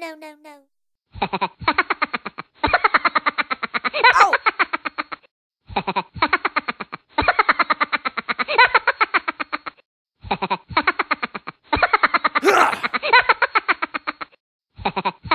no, no, no, no. Ha ha ha.